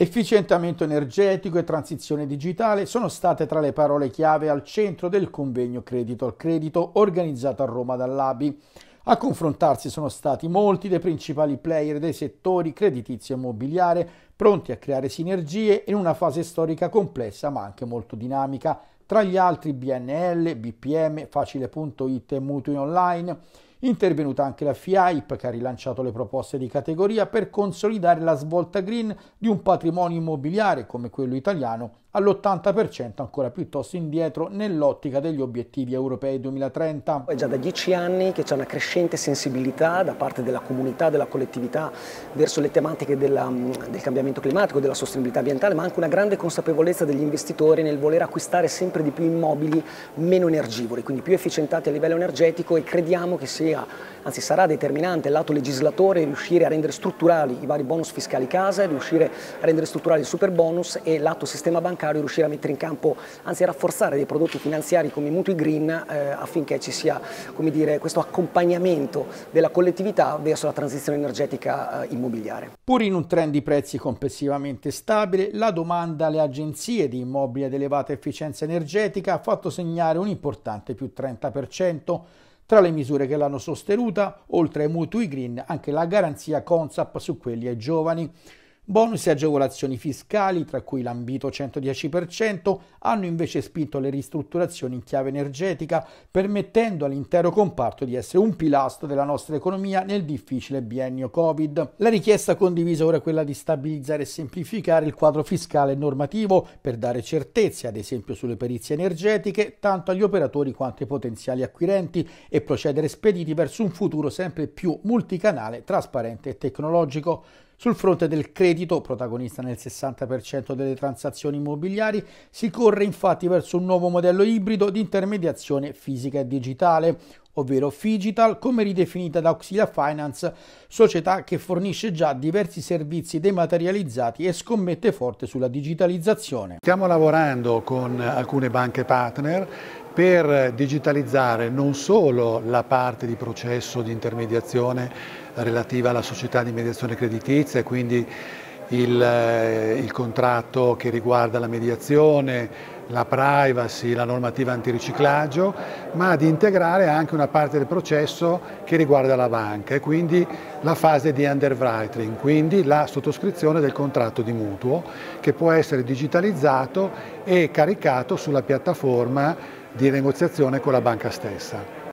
Efficientamento energetico e transizione digitale sono state tra le parole chiave al centro del convegno Credito al Credito organizzato a Roma dall'ABI. A confrontarsi sono stati molti dei principali player dei settori creditizio e immobiliare, pronti a creare sinergie in una fase storica complessa ma anche molto dinamica, tra gli altri BNL, BPM, Facile.it e Mutui Online. Intervenuta anche la FIAIP che ha rilanciato le proposte di categoria per consolidare la svolta green di un patrimonio immobiliare come quello italiano all'80% ancora piuttosto indietro nell'ottica degli obiettivi europei 2030. È già da dieci anni che c'è una crescente sensibilità da parte della comunità, della collettività verso le tematiche della, mm, del cambiamento climatico, della sostenibilità ambientale, ma anche una grande consapevolezza degli investitori nel voler acquistare sempre di più immobili meno energivori, quindi più efficientati a livello energetico e crediamo che se sia, anzi sarà determinante lato legislatore riuscire a rendere strutturali i vari bonus fiscali casa, riuscire a rendere strutturali il super bonus e lato sistema bancario riuscire a mettere in campo, anzi a rafforzare dei prodotti finanziari come i mutui green eh, affinché ci sia come dire, questo accompagnamento della collettività verso la transizione energetica eh, immobiliare. Pur in un trend di prezzi complessivamente stabile, la domanda alle agenzie di immobili ad elevata efficienza energetica ha fatto segnare un importante più 30% tra le misure che l'hanno sostenuta, oltre ai mutui green, anche la garanzia Consap su quelli ai giovani. Bonus e agevolazioni fiscali, tra cui l'ambito 110%, hanno invece spinto le ristrutturazioni in chiave energetica, permettendo all'intero comparto di essere un pilastro della nostra economia nel difficile biennio Covid. La richiesta condivisa ora è quella di stabilizzare e semplificare il quadro fiscale e normativo per dare certezze, ad esempio sulle perizie energetiche, tanto agli operatori quanto ai potenziali acquirenti e procedere spediti verso un futuro sempre più multicanale, trasparente e tecnologico. Sul fronte del credito, protagonista nel 60% delle transazioni immobiliari, si corre infatti verso un nuovo modello ibrido di intermediazione fisica e digitale, ovvero Figital, come ridefinita da Auxilia Finance, società che fornisce già diversi servizi dematerializzati e scommette forte sulla digitalizzazione. Stiamo lavorando con alcune banche partner per digitalizzare non solo la parte di processo di intermediazione relativa alla società di mediazione creditizia, e quindi il, eh, il contratto che riguarda la mediazione, la privacy, la normativa antiriciclaggio, ma di integrare anche una parte del processo che riguarda la banca e quindi la fase di underwriting, quindi la sottoscrizione del contratto di mutuo che può essere digitalizzato e caricato sulla piattaforma di negoziazione con la banca stessa.